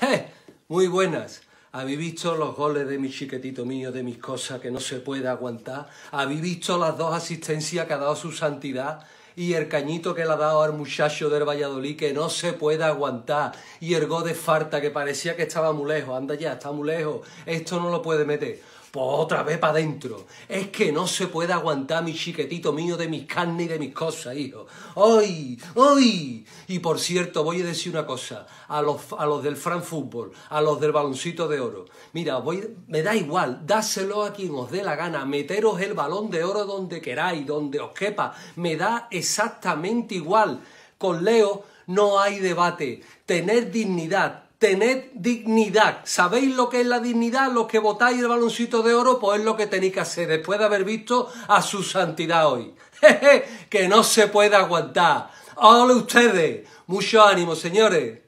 Muy buenas. ¿Habéis visto los goles de mi chiquetito mío, de mis cosas que no se puede aguantar? ¿Habéis visto las dos asistencias que ha dado su santidad? y el cañito que le ha dado al muchacho del Valladolid que no se puede aguantar y el go de farta que parecía que estaba muy lejos, anda ya, está muy lejos, esto no lo puede meter. Pues otra vez para adentro. Es que no se puede aguantar mi chiquetito mío de mis carnes y de mis cosas, hijo. ¡Ay! ¡Ay! Y por cierto, voy a decir una cosa. A los, a los del Fran Fútbol, a los del Baloncito de Oro. Mira, voy, me da igual. Dáselo a quien os dé la gana. Meteros el balón de oro donde queráis, donde os quepa. Me da exactamente igual. Con Leo no hay debate. Tener dignidad, tened dignidad. ¿Sabéis lo que es la dignidad? Los que votáis el baloncito de oro, pues es lo que tenéis que hacer después de haber visto a su santidad hoy. que no se puede aguantar. Hola ustedes, mucho ánimo, señores.